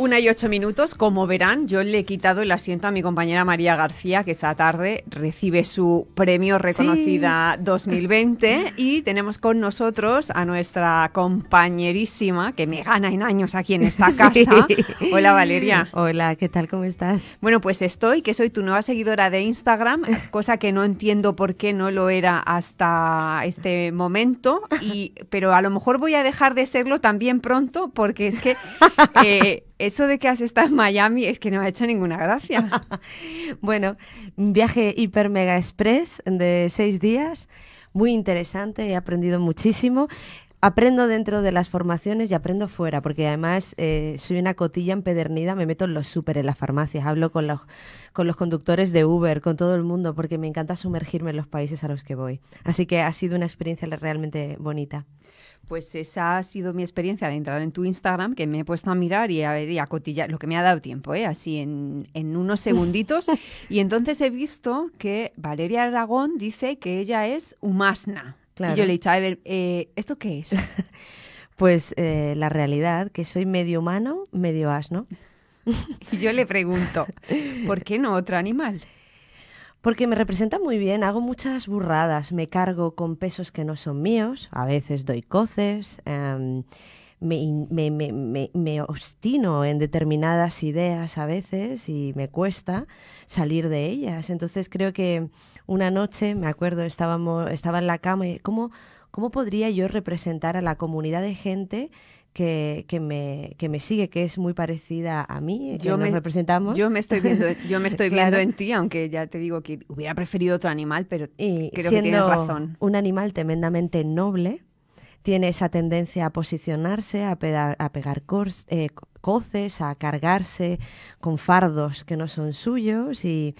Una y ocho minutos. Como verán, yo le he quitado el asiento a mi compañera María García, que esta tarde recibe su premio Reconocida 2020. Y tenemos con nosotros a nuestra compañerísima, que me gana en años aquí en esta casa. Hola, Valeria. Hola, ¿qué tal? ¿Cómo estás? Bueno, pues estoy, que soy tu nueva seguidora de Instagram, cosa que no entiendo por qué no lo era hasta este momento. Y, pero a lo mejor voy a dejar de serlo también pronto, porque es que. Eh, eso de que has estado en Miami es que no ha hecho ninguna gracia. bueno, un viaje hiper mega express de seis días, muy interesante, he aprendido muchísimo aprendo dentro de las formaciones y aprendo fuera, porque además eh, soy una cotilla empedernida, me meto en los súper, en las farmacias, hablo con los, con los conductores de Uber, con todo el mundo, porque me encanta sumergirme en los países a los que voy. Así que ha sido una experiencia realmente bonita. Pues esa ha sido mi experiencia al entrar en tu Instagram, que me he puesto a mirar y a cotillar, lo que me ha dado tiempo, ¿eh? así en, en unos segunditos. y entonces he visto que Valeria Aragón dice que ella es humasna. Y yo le he dicho, a ver, eh, ¿esto qué es? pues eh, la realidad, que soy medio humano, medio asno. y yo le pregunto, ¿por qué no otro animal? Porque me representa muy bien, hago muchas burradas, me cargo con pesos que no son míos, a veces doy coces. Em, me, obstino en determinadas ideas a veces y me cuesta salir de ellas. Entonces creo que una noche, me acuerdo, estábamos, estaba en la cama y ¿cómo, cómo podría yo representar a la comunidad de gente que, que, me, sigue, que es muy parecida a mí, yo me, representamos. Yo me estoy viendo, yo me estoy viendo en ti, aunque ya te digo que hubiera preferido otro animal, pero creo siendo que tienes razón. Un animal tremendamente noble, tiene esa tendencia a posicionarse, a, pegar eh, coces, a cargarse con fardos que no son suyos y,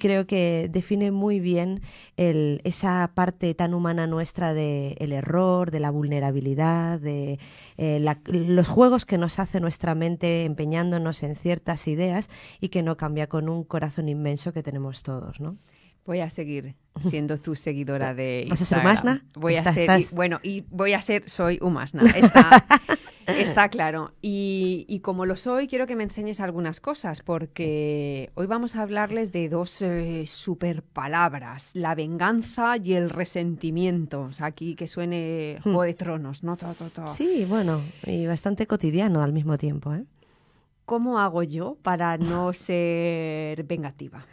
creo que define muy bien esa parte tan humana nuestra del el error, de la vulnerabilidad, de eh, los juegos que nos hace nuestra mente empeñándonos en ciertas ideas y que no cambia con un corazón inmenso que tenemos todos, ¿no? Voy a seguir siendo tu seguidora eh, de Instagram. ¿Vas a ser Umasna? Voy a ser, bueno, y voy a ser, soy Umasna, está, está claro. Y, como lo soy, quiero que me enseñes algunas cosas, porque hoy vamos a hablarles de dos eh, superpalabras, super palabras, la venganza y el resentimiento. O sea, aquí que suene hmm. Juego de Tronos, ¿no? Sí, bueno, y bastante cotidiano al mismo tiempo, ¿eh? ¿Cómo hago yo para no ser vengativa?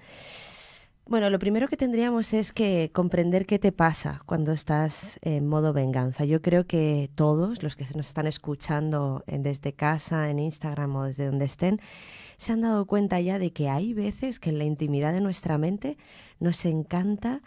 Bueno, lo primero que tendríamos es que comprender qué te pasa cuando estás en modo venganza. Yo creo que todos los que nos están escuchando desde casa, en Instagram o desde donde estén, se han dado cuenta ya de que hay veces que en la intimidad de nuestra mente nos encanta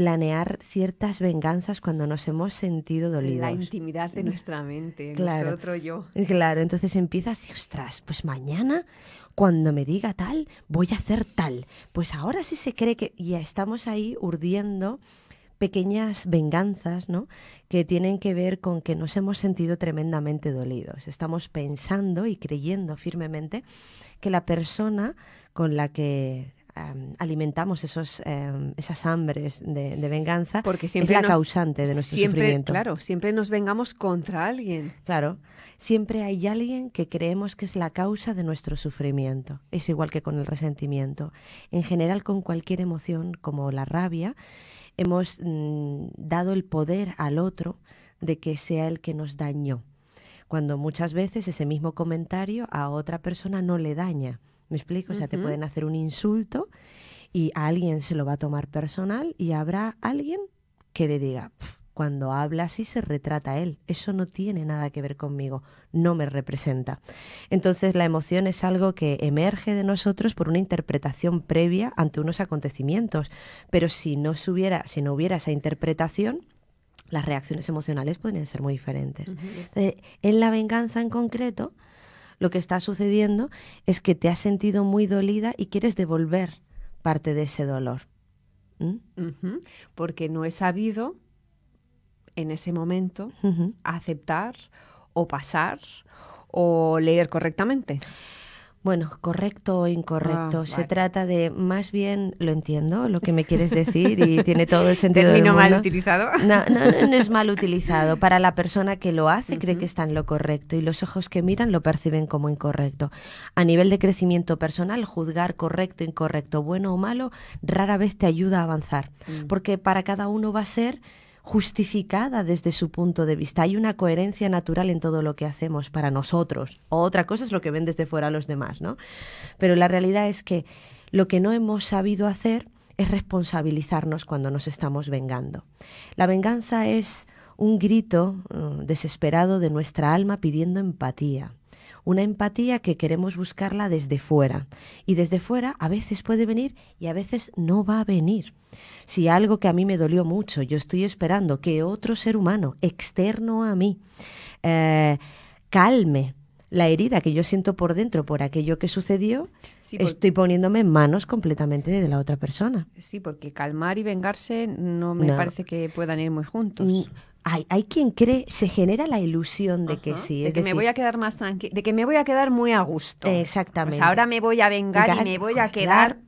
planear ciertas venganzas cuando nos hemos sentido dolidos. La intimidad de nuestra mente, claro, nuestro otro yo. Claro, entonces empiezas y, ostras, pues mañana cuando me diga tal, voy a hacer tal. Pues ahora sí se cree que ya estamos ahí urdiendo pequeñas venganzas, ¿no? Que tienen que ver con que nos hemos sentido tremendamente dolidos. Estamos pensando y creyendo firmemente que la persona con la que Em, alimentamos esos, em, esas hambres de, venganza, porque siempre es la causante de nuestro siempre, sufrimiento. Claro, siempre nos vengamos contra alguien. Claro, siempre hay alguien que creemos que es la causa de nuestro sufrimiento. Es igual que con el resentimiento. En general, con cualquier emoción como la rabia, hemos mm, dado el poder al otro de que sea el que nos dañó cuando muchas veces ese mismo comentario a otra persona no le daña, ¿Me explico? O sea, te pueden hacer un insulto y alguien se lo va a tomar personal y habrá alguien que le diga, cuando habla así se retrata a él, eso no tiene nada que ver conmigo, no me representa. Entonces la emoción es algo que emerge de nosotros por una interpretación previa ante unos acontecimientos, pero si no, subiera, si no hubiera esa interpretación, las reacciones emocionales podrían ser muy diferentes. Eh, en la venganza en concreto, lo que está sucediendo es que te has sentido muy dolida y quieres devolver parte de ese dolor. ¿Mm? Porque no he sabido en ese momento aceptar o pasar o leer correctamente bueno, correcto o incorrecto. Ah, Se trata de más bien, lo entiendo, lo que me quieres decir y tiene todo el sentido del mundo. mal utilizado? No, no, es mal utilizado. Para la persona que lo hace cree que está en lo correcto y los ojos que miran lo perciben como incorrecto. A nivel de crecimiento personal, juzgar correcto, incorrecto, bueno o malo, rara vez te ayuda a avanzar, mm. porque para cada uno va a ser justificada desde su punto de vista. Hay una coherencia natural en todo lo que hacemos para nosotros. otra cosa es lo que ven desde fuera los demás, ¿no? Pero la realidad es que lo que no hemos sabido hacer es responsabilizarnos cuando nos estamos vengando. La venganza es un grito mm, desesperado de nuestra alma pidiendo empatía una empatía que queremos buscarla desde fuera. Y desde fuera a veces puede venir y a veces no va a venir. Si algo que a mí me dolió mucho, yo estoy esperando que otro ser humano externo a mí eh, calme la herida que yo siento por dentro por aquello que sucedió, estoy poniéndome en manos completamente de la otra persona. Sí, porque calmar y vengarse no me parece que puedan ir muy juntos. Mm, hay, hay, quien cree, se genera la ilusión de que sí. Es de que me voy a quedar más tranquila, de que me voy a quedar muy a gusto. Exactamente. Pues ahora me voy a vengar y me voy a quedar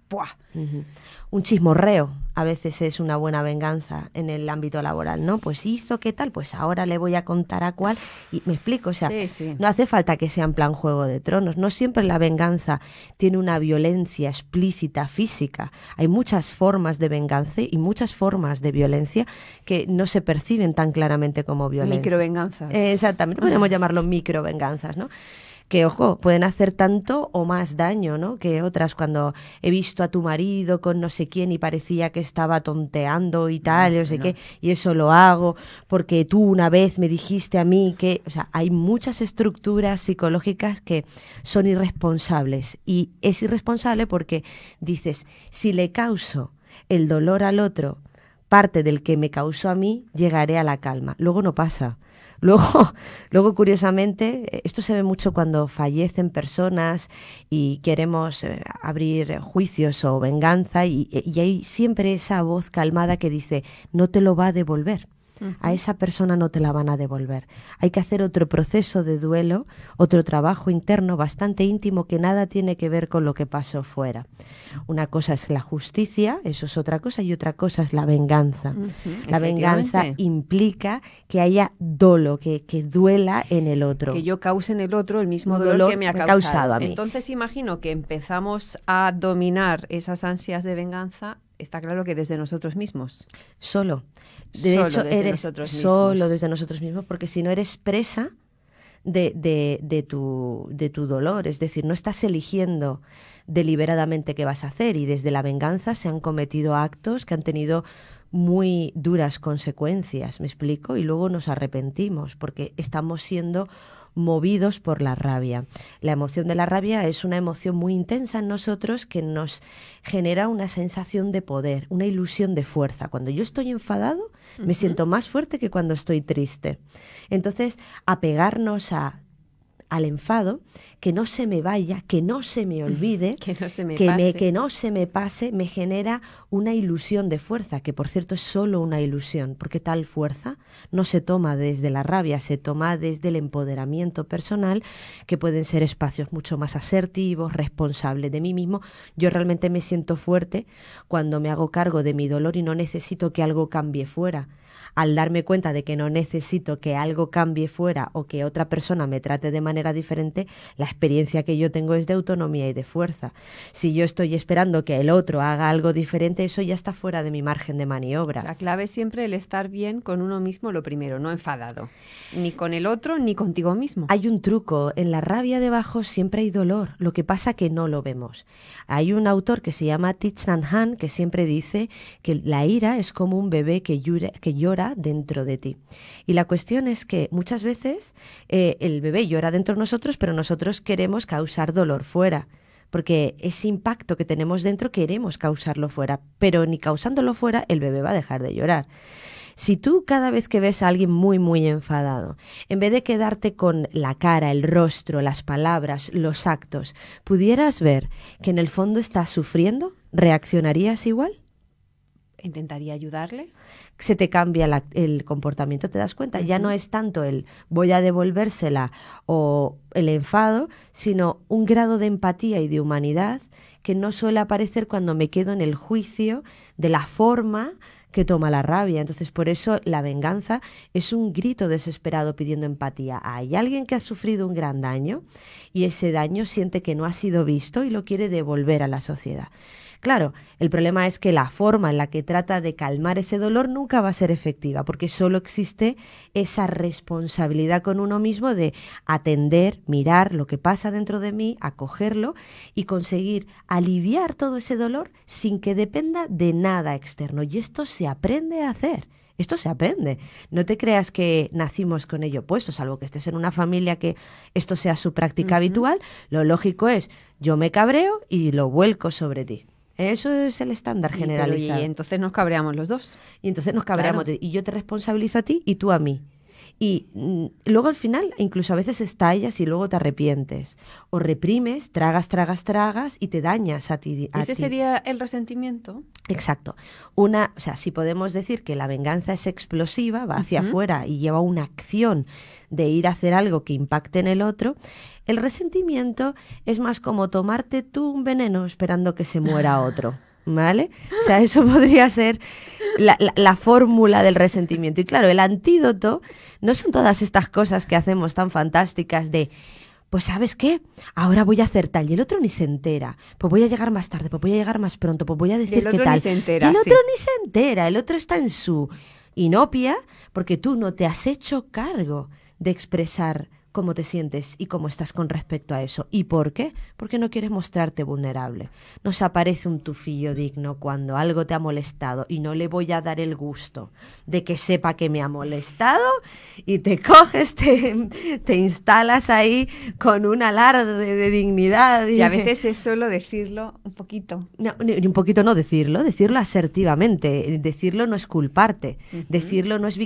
un chismorreo a veces es una buena venganza en el ámbito laboral, ¿no? Pues hizo, ¿qué tal? Pues ahora le voy a contar a cuál. Y me explico, o sea, no hace falta que sea en plan juego de tronos. No siempre la venganza tiene una violencia explícita, física. Hay muchas formas de venganza y muchas formas de violencia que no se perciben tan claramente como violencia. Microvenganzas. Eh, exactamente, podemos llamarlo microvenganzas, ¿no? que, ojo, pueden hacer tanto o más daño, ¿no? Que otras, cuando he visto a tu marido con no sé quién y parecía que estaba tonteando y tal, no, sé qué, y eso lo hago, porque tú una vez me dijiste a mí que, o sea, hay muchas estructuras psicológicas que son irresponsables. Y es irresponsable porque dices, si le causo el dolor al otro, parte del que me causó a mí, llegaré a la calma. Luego no pasa. Luego, luego, curiosamente, eh, esto se ve mucho cuando fallecen personas y queremos eh, abrir juicios o venganza y, eh, y hay siempre esa voz calmada que dice, no te lo va a devolver a esa persona no te la van a devolver. Hay que hacer otro proceso de duelo, otro trabajo interno bastante íntimo que nada tiene que ver con lo que pasó fuera. Una cosa es la justicia, eso es otra cosa, y otra cosa es la venganza. La venganza implica que haya dolo, que, duela en el otro. Que yo cause en el otro el mismo dolor, que me ha causado. causado a mí. Entonces imagino que empezamos a dominar esas ansias de venganza está claro que desde nosotros mismos. Solo. De solo hecho, desde eres nosotros mismos. solo desde nosotros mismos, porque si no eres presa de, tu, de tu dolor, es decir, no estás eligiendo deliberadamente qué vas a hacer y desde la venganza se han cometido actos que han tenido muy duras consecuencias, me explico, y luego nos arrepentimos porque estamos siendo movidos por la rabia. La emoción de la rabia es una emoción muy intensa en nosotros que nos genera una sensación de poder, una ilusión de fuerza. Cuando yo estoy enfadado, me siento más fuerte que cuando estoy triste. Entonces, apegarnos a al enfado, que no se me vaya, que no se me olvide, que, no se me, pase, me genera una ilusión de fuerza, que por cierto es solo una ilusión, porque tal fuerza no se toma desde la rabia, se toma desde el empoderamiento personal, que pueden ser espacios mucho más asertivos, responsables de mí mismo. Yo realmente me siento fuerte cuando me hago cargo de mi dolor y no necesito que algo cambie fuera al darme cuenta de que no necesito que algo cambie fuera o que otra persona me trate de manera diferente, la experiencia que yo tengo es de autonomía y de fuerza. Si yo estoy esperando que el otro haga algo diferente, eso ya está fuera de mi margen de maniobra. La clave es siempre el estar bien con uno mismo lo primero, no enfadado, ni con el otro ni contigo mismo. Hay un truco, en la rabia debajo siempre hay dolor, lo que pasa que no lo vemos. Hay un autor que se llama Tich Nhat que siempre dice que la ira es como un bebé que llora dentro de ti. Y la cuestión es que muchas veces eh, el bebé llora dentro de nosotros, pero nosotros queremos causar dolor fuera porque ese impacto que tenemos dentro queremos causarlo fuera, pero ni causándolo fuera el bebé va a dejar de llorar. Si tú cada vez que ves a alguien muy, muy enfadado, en vez de quedarte con la cara, el rostro, las palabras, los actos, pudieras ver que en el fondo está sufriendo, ¿reaccionarías igual? intentaría ayudarle. Se te cambia el comportamiento, te das cuenta. Ya no es tanto el voy a devolvérsela o el enfado, sino un grado de empatía y de humanidad que no suele aparecer cuando me quedo en el juicio de la forma que toma la rabia. Entonces, por eso la venganza es un grito desesperado pidiendo empatía. Hay alguien que ha sufrido un gran daño y ese daño siente que no ha sido visto y lo quiere devolver a la sociedad. Claro, el problema es que la forma en la que trata de calmar ese dolor nunca va a ser efectiva, porque solo existe esa responsabilidad con uno mismo de atender, mirar lo que pasa dentro de mí, acogerlo y conseguir aliviar todo ese dolor sin que dependa de nada externo. Y esto se aprende a hacer. Esto se aprende. No te creas que nacimos con ello puesto, salvo que estés en una familia que esto sea su práctica habitual. Lo lógico es, yo me cabreo y lo vuelco sobre ti. Eso es el estándar general Y, entonces nos cabreamos los dos. Y entonces nos cabreamos. Y yo te responsabilizo a ti y tú a mí. Y mm, luego al final, incluso a veces estallas y luego te arrepientes. O reprimes, tragas, tragas, tragas y te dañas a ti. ¿Ese sería el resentimiento? Exacto. Una, o sea, si podemos decir que la venganza es explosiva, va hacia afuera y lleva una acción de ir a hacer algo que impacte en el otro, el resentimiento es más como tomarte tú un veneno esperando que se muera otro. ¿vale? O sea, eso podría ser la, fórmula del resentimiento. Y claro, el antídoto no son todas estas cosas que hacemos tan fantásticas de pues sabes qué, ahora voy a hacer tal y el otro ni se entera, pues voy a llegar más tarde, pues voy a llegar más pronto, pues voy a decir que tal. Ni se entera, y el otro ni se entera, el otro está en su inopia porque tú no te has hecho cargo de expresar cómo te sientes y cómo estás con respecto a eso. ¿Y por qué? Porque no quieres mostrarte vulnerable. Nos aparece un tufillo digno cuando algo te ha molestado y no le voy a dar el gusto de que sepa que me ha molestado y te coges, te, instalas ahí con un alarde de, dignidad. Y... a veces es solo decirlo un poquito. No, ni un poquito no decirlo, decirlo asertivamente. Decirlo no es culparte, decirlo no es es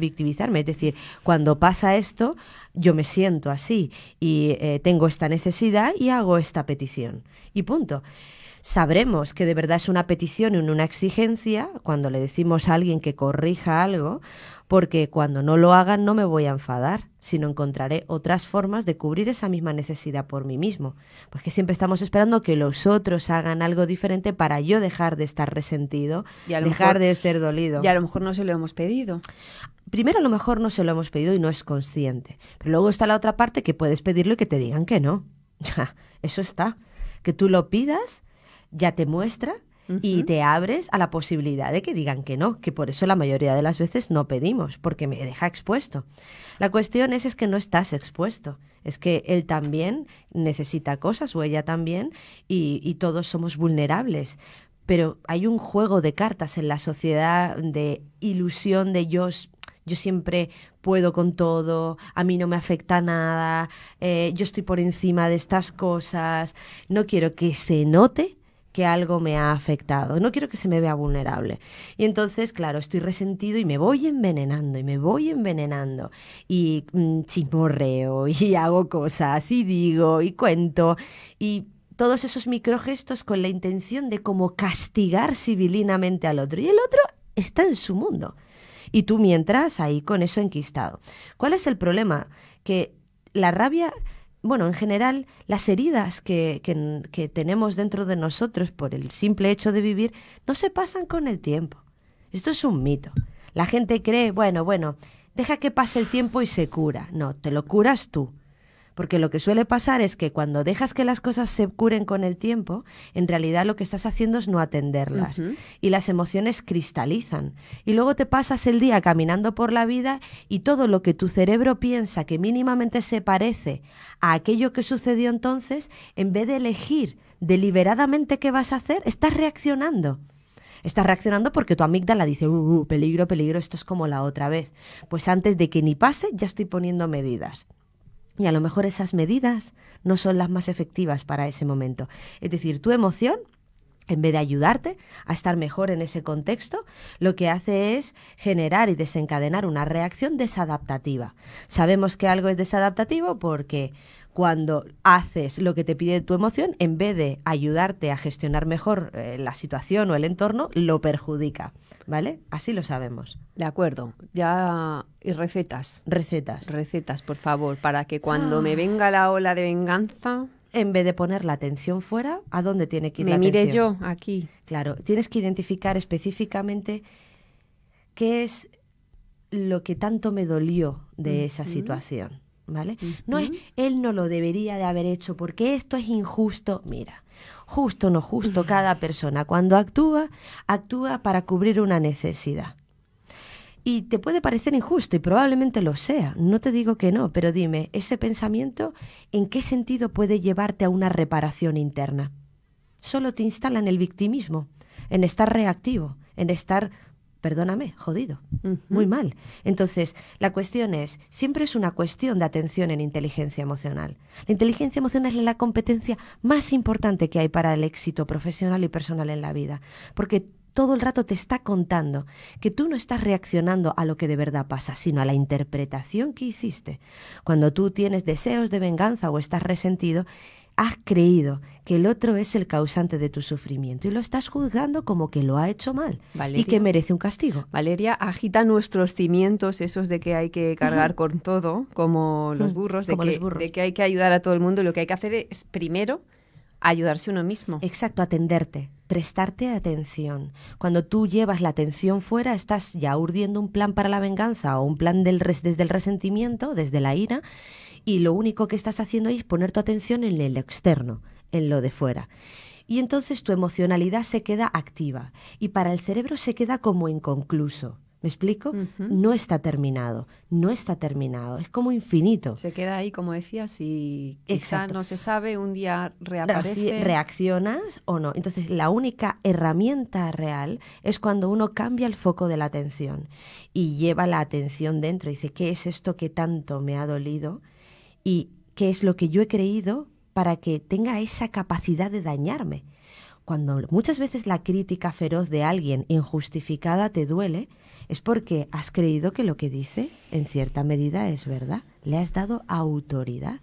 victimizarme. Es decir, cuando pasa esto, yo me siento así y eh, tengo esta necesidad y hago esta petición. Y punto. Sabremos que de verdad es una petición y una exigencia cuando le decimos a alguien que corrija algo porque cuando no lo hagan no me voy a enfadar, sino encontraré otras formas de cubrir esa misma necesidad por mí mismo. Pues que siempre estamos esperando que los otros hagan algo diferente para yo dejar de estar resentido, y dejar de estar dolido. Y a lo mejor no se lo hemos pedido. Primero, a lo mejor no se lo hemos pedido y no es consciente. Pero luego está la otra parte que puedes pedirle y que te digan que no. Eso está. Que tú lo pidas, ya te muestra y te abres a la posibilidad de que digan que no, que por eso la mayoría de las veces no pedimos, porque me deja expuesto. La cuestión es, es que no estás expuesto, es que él también necesita cosas o ella también y, todos somos vulnerables pero hay un juego de cartas en la sociedad de ilusión de yo, yo siempre puedo con todo, a mí no me afecta nada, eh, yo estoy por encima de estas cosas, no quiero que se note que algo me ha afectado. No quiero que se me vea vulnerable. Y entonces, claro, estoy resentido y me voy envenenando y me voy envenenando. Y chimorreo, mm, chismorreo y hago cosas y digo y cuento y todos esos microgestos con la intención de como castigar civilinamente al otro. Y el otro está en su mundo. Y tú mientras ahí con eso enquistado. ¿Cuál es el problema? Que la rabia bueno, en general, las heridas que, que, tenemos dentro de nosotros por el simple hecho de vivir no se pasan con el tiempo. Esto es un mito. La gente cree, bueno, bueno, deja que pase el tiempo y se cura. No, te lo curas tú. Porque lo que suele pasar es que cuando dejas que las cosas se curen con el tiempo, en realidad lo que estás haciendo es no atenderlas. Y las emociones cristalizan. Y luego te pasas el día caminando por la vida y todo lo que tu cerebro piensa que mínimamente se parece a aquello que sucedió entonces, en vez de elegir deliberadamente qué vas a hacer, estás reaccionando estás reaccionando porque tu amígdala dice, uh, uh peligro, peligro, esto es como la otra vez. Pues antes de que ni pase, ya estoy poniendo medidas y a lo mejor esas medidas no son las más efectivas para ese momento. Es decir, tu emoción en vez de ayudarte a estar mejor en ese contexto, lo que hace es generar y desencadenar una reacción desadaptativa. Sabemos que algo es desadaptativo porque cuando haces lo que te pide tu emoción, en vez de ayudarte a gestionar mejor eh, la situación o el entorno, lo perjudica, ¿vale? Así lo sabemos. De acuerdo. Ya y recetas. Recetas. Recetas, por favor, para que cuando ah. me venga la ola de venganza en vez de poner la atención fuera, ¿a dónde tiene que ir la atención? mire yo aquí. Claro, tienes que identificar específicamente qué es lo que tanto me dolió de esa situación, ¿vale? No es él no lo debería de haber hecho porque esto es injusto. Mira, justo no justo, cada persona cuando actúa actúa para cubrir una necesidad. Y te puede parecer injusto y probablemente lo sea, no te digo que no, pero dime, ese pensamiento, ¿en qué sentido puede llevarte a una reparación interna? Solo te instala en el victimismo, en estar reactivo, en estar, perdóname, jodido, muy mal. Entonces, la cuestión es, siempre es una cuestión de atención en inteligencia emocional. La inteligencia emocional es la competencia más importante que hay para el éxito profesional y personal en la vida, porque todo el rato te está contando que tú no estás reaccionando a lo que de verdad pasa, sino a la interpretación que hiciste. Cuando tú tienes deseos de venganza o estás resentido, has creído que el otro es el causante de tu sufrimiento y lo estás juzgando como que lo ha hecho mal y que merece un castigo. Valeria agita nuestros cimientos, esos de que hay que cargar con todo, como los burros, de, los burros. de que hay que ayudar a todo el mundo. Lo que hay que hacer es primero ayudarse uno mismo. Exacto, atenderte, prestarte atención. Cuando tú llevas la atención fuera, estás ya urdiendo un plan para la venganza o un plan del desde el resentimiento, desde la ira, y lo único que estás haciendo es poner tu atención en el externo, en lo de fuera. Y entonces tu emocionalidad se queda activa y para el cerebro se queda como inconcluso. ¿Me explico? No está terminado, no está terminado, es como infinito. Se queda ahí, como decías, y no se sabe, un día reaparece. reaccionas o no. Entonces, la única herramienta real es cuando uno cambia el foco de la atención y lleva la atención dentro y dice, ¿qué es esto que tanto me ha dolido? ¿Y qué es lo que yo he creído para que tenga esa capacidad de dañarme? Cuando muchas veces la crítica feroz de alguien injustificada te duele, es porque has creído que lo que dice, en cierta medida, es verdad. Le has dado autoridad.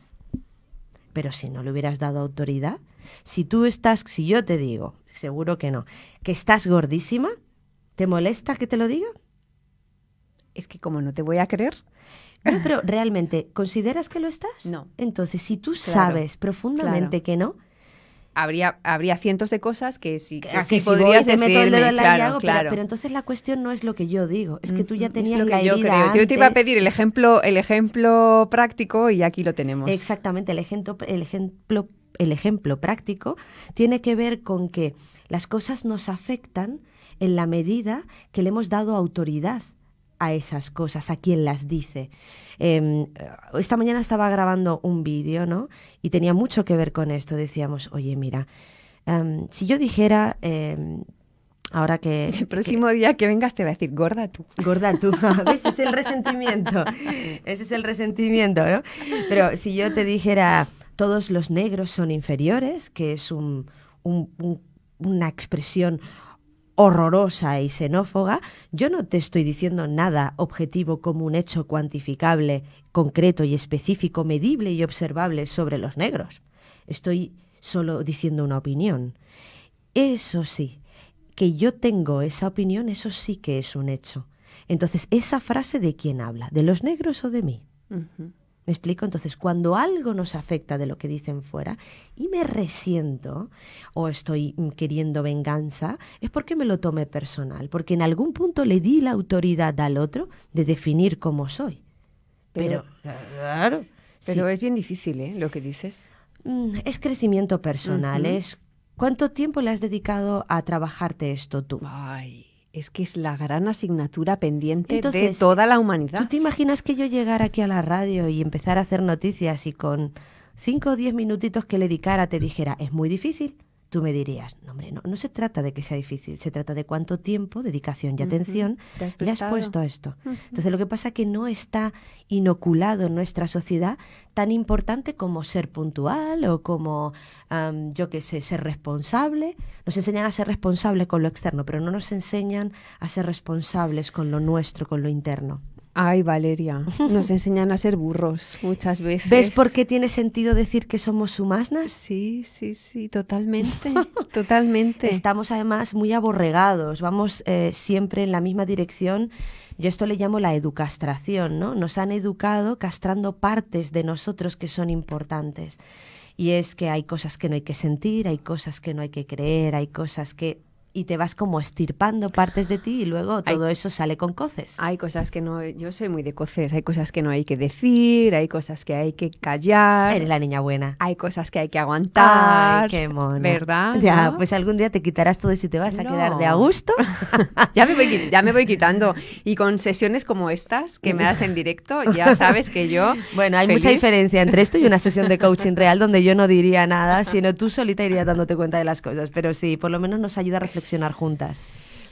Pero si no le hubieras dado autoridad, si tú estás, si yo te digo, seguro que no, que estás gordísima, ¿te molesta que te lo diga? Es que como no te voy a creer. pero realmente, ¿consideras que lo estás? No. Entonces, si tú sabes profundamente que no, habría, habría cientos de cosas que si podrías decirme, la claro, Pero, entonces la cuestión no es lo que yo digo, es que tú ya mm, tenías que la yo Antes. Yo te iba a pedir el ejemplo, el ejemplo práctico y aquí lo tenemos. Exactamente, el ejemplo, el ejemplo práctico tiene que ver con que las cosas nos afectan en la medida que le hemos dado autoridad a esas cosas, a quien las dice. Em, esta mañana estaba grabando un vídeo, ¿no? Y tenía mucho que ver con esto. Decíamos, oye, mira, em, si yo dijera... Em, ahora que... El próximo día que vengas te va a decir, gorda tú. Gorda tú. Ese Es el resentimiento. Ese es el resentimiento, ¿no? Pero si yo te dijera, todos los negros son inferiores, que es un, una expresión horrorosa y xenófoba, yo no te estoy diciendo nada objetivo como un hecho cuantificable, concreto y específico, medible y observable sobre los negros. Estoy solo diciendo una opinión. Eso sí, que yo tengo esa opinión, eso sí que es un hecho. Entonces, esa frase de quién habla, de los negros o de mí. ¿Me explico? Entonces, cuando algo nos afecta de lo que dicen fuera y me resiento o estoy mm, queriendo venganza, es porque me lo tomé personal, porque en algún punto le di la autoridad al otro de definir cómo soy. Pero, eh, claro. Pero es bien difícil, ¿eh? Lo que dices. Mm, es crecimiento personal, es cuánto tiempo le has dedicado a trabajarte esto tú. Ay es que es la gran asignatura pendiente de toda la humanidad. ¿Tú te imaginas que yo llegara aquí a la radio y empezara a hacer noticias y con cinco o diez minutitos que le dedicara te dijera, es muy difícil? Tú me dirías, hombre, no, no se trata de que sea difícil, se trata de cuánto tiempo, dedicación y atención le has puesto a esto. Entonces, lo que pasa es que no está inoculado en nuestra sociedad tan importante como ser puntual o como, yo qué sé, ser responsable. Nos enseñan a ser responsables con lo externo, pero no nos enseñan a ser responsables con lo nuestro, con lo interno. Ay, Valeria, nos enseñan a ser burros muchas veces. ¿Ves por qué tiene sentido decir que somos humanas? Sí, sí, sí, totalmente, totalmente. Estamos además muy aborregados, vamos eh, siempre en la misma dirección. Yo esto le llamo la educastración, ¿no? Nos han educado castrando partes de nosotros que son importantes. Y es que hay cosas que no hay que sentir, hay cosas que no hay que creer, hay cosas que y te vas como estirpando partes de ti y luego todo eso sale con coces. Hay cosas que no, yo soy muy de coces, hay cosas que no hay que decir, hay cosas que hay que callar. Eres la niña buena. Hay cosas que hay que aguantar. Ay, qué mono. ¿Verdad? Ya, pues algún día te quitarás todo eso y te vas a quedar de a gusto. ya, me voy, ya me voy quitando. Y con sesiones como estas que me das en directo, ya sabes que yo... Bueno, hay mucha diferencia entre esto y una sesión de coaching real donde yo no diría nada, sino tú solita irías dándote cuenta de las cosas. Pero sí, por lo menos nos ayuda a reflexionar reflexionar juntas.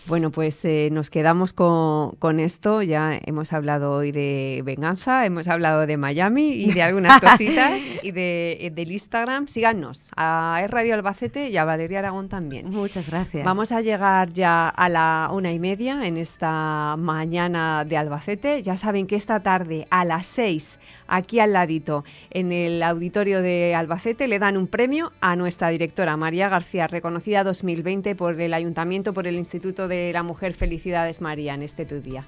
Bueno, pues eh, nos quedamos con, esto. Ya hemos hablado hoy de venganza, hemos hablado de Miami y de algunas cositas y de, eh, del Instagram. Síganos a Radio Albacete y a Valeria Aragón también. Muchas gracias. Vamos a llegar ya a la una y media en esta mañana de Albacete. Ya saben que esta tarde a las seis, aquí al ladito, en el auditorio de Albacete, le dan un premio a nuestra directora María García, reconocida 2020 por el Ayuntamiento, por el Instituto de la mujer. Felicidades, María, en este tu día.